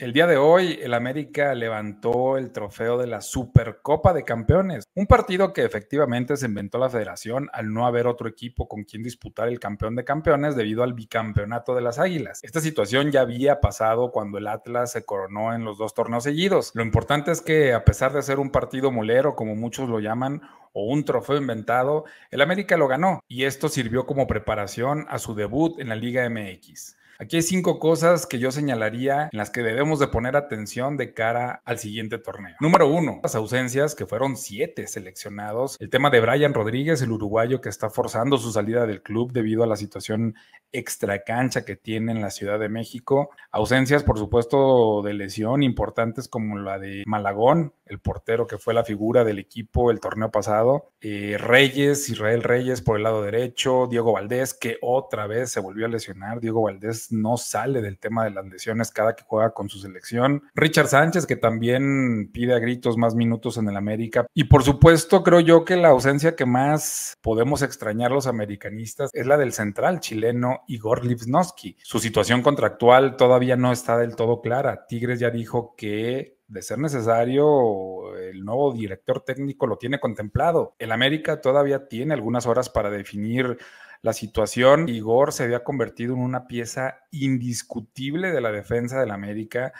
El día de hoy, el América levantó el trofeo de la Supercopa de Campeones, un partido que efectivamente se inventó la federación al no haber otro equipo con quien disputar el campeón de campeones debido al bicampeonato de las Águilas. Esta situación ya había pasado cuando el Atlas se coronó en los dos torneos seguidos. Lo importante es que, a pesar de ser un partido molero, como muchos lo llaman, o un trofeo inventado, el América lo ganó y esto sirvió como preparación a su debut en la Liga MX. Aquí hay cinco cosas que yo señalaría en las que debemos de poner atención de cara al siguiente torneo. Número uno, las ausencias, que fueron siete seleccionados. El tema de Brian Rodríguez, el uruguayo que está forzando su salida del club debido a la situación extracancha que tiene en la Ciudad de México. Ausencias, por supuesto, de lesión importantes como la de Malagón, el portero que fue la figura del equipo el torneo pasado. Eh, Reyes, Israel Reyes por el lado derecho. Diego Valdés, que otra vez se volvió a lesionar. Diego Valdés no sale del tema de las lesiones cada que juega con su selección. Richard Sánchez, que también pide a gritos más minutos en el América. Y por supuesto, creo yo que la ausencia que más podemos extrañar los americanistas es la del central chileno Igor Lipsnowski. Su situación contractual todavía no está del todo clara. Tigres ya dijo que de ser necesario, el nuevo director técnico lo tiene contemplado. El América todavía tiene algunas horas para definir la situación. Igor se había convertido en una pieza indiscutible de la defensa del América,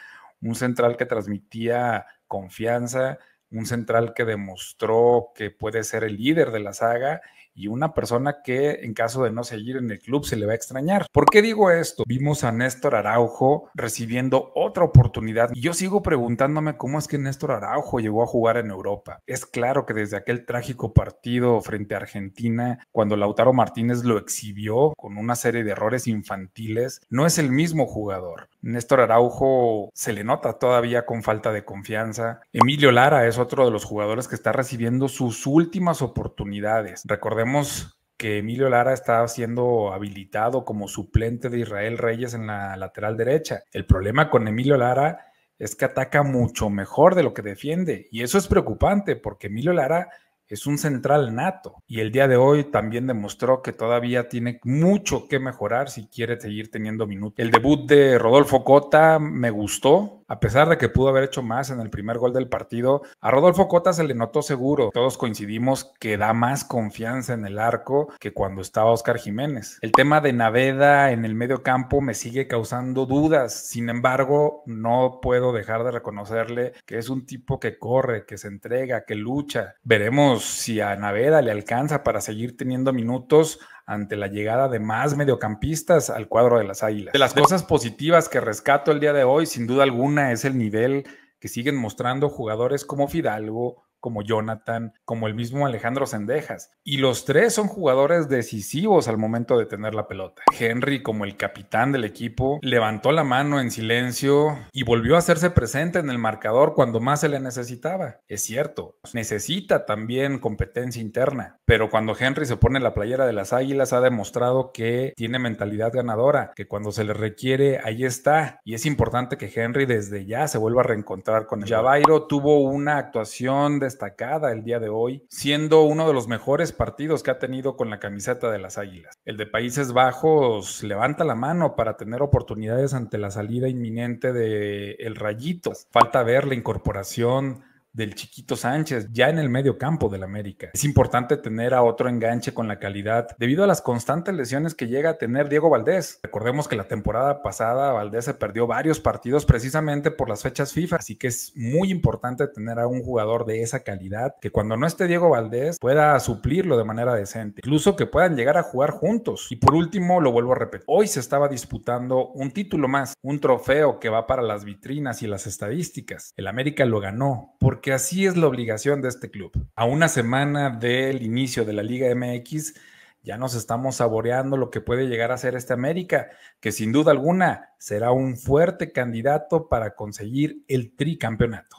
un central que transmitía confianza, un central que demostró que puede ser el líder de la saga y una persona que en caso de no seguir en el club se le va a extrañar. ¿Por qué digo esto? Vimos a Néstor Araujo recibiendo otra oportunidad y yo sigo preguntándome cómo es que Néstor Araujo llegó a jugar en Europa. Es claro que desde aquel trágico partido frente a Argentina, cuando Lautaro Martínez lo exhibió con una serie de errores infantiles, no es el mismo jugador. Néstor Araujo se le nota todavía con falta de confianza. Emilio Lara es otro de los jugadores que está recibiendo sus últimas oportunidades. Recordemos que Emilio Lara está siendo habilitado como suplente de Israel Reyes en la lateral derecha. El problema con Emilio Lara es que ataca mucho mejor de lo que defiende y eso es preocupante porque Emilio Lara es un central nato y el día de hoy también demostró que todavía tiene mucho que mejorar si quiere seguir teniendo minutos. El debut de Rodolfo Cota me gustó, a pesar de que pudo haber hecho más en el primer gol del partido, a Rodolfo Cota se le notó seguro. Todos coincidimos que da más confianza en el arco que cuando estaba Oscar Jiménez. El tema de Naveda en el medio campo me sigue causando dudas. Sin embargo, no puedo dejar de reconocerle que es un tipo que corre, que se entrega, que lucha. Veremos si a Naveda le alcanza para seguir teniendo minutos ante la llegada de más mediocampistas al cuadro de las Águilas. De las cosas positivas que rescato el día de hoy, sin duda alguna, es el nivel que siguen mostrando jugadores como Fidalgo, como Jonathan, como el mismo Alejandro Sendejas. Y los tres son jugadores decisivos al momento de tener la pelota. Henry, como el capitán del equipo, levantó la mano en silencio y volvió a hacerse presente en el marcador cuando más se le necesitaba. Es cierto, necesita también competencia interna, pero cuando Henry se pone la playera de las Águilas ha demostrado que tiene mentalidad ganadora, que cuando se le requiere ahí está. Y es importante que Henry desde ya se vuelva a reencontrar con el Javairo. Tuvo una actuación de destacada el día de hoy, siendo uno de los mejores partidos que ha tenido con la camiseta de las Águilas. El de Países Bajos levanta la mano para tener oportunidades ante la salida inminente de el Rayito. Falta ver la incorporación del chiquito Sánchez ya en el medio campo del América. Es importante tener a otro enganche con la calidad debido a las constantes lesiones que llega a tener Diego Valdés. Recordemos que la temporada pasada Valdés se perdió varios partidos precisamente por las fechas FIFA, así que es muy importante tener a un jugador de esa calidad que cuando no esté Diego Valdés pueda suplirlo de manera decente, incluso que puedan llegar a jugar juntos. Y por último, lo vuelvo a repetir, hoy se estaba disputando un título más, un trofeo que va para las vitrinas y las estadísticas. El América lo ganó porque porque así es la obligación de este club. A una semana del inicio de la Liga MX, ya nos estamos saboreando lo que puede llegar a ser este América, que sin duda alguna será un fuerte candidato para conseguir el tricampeonato.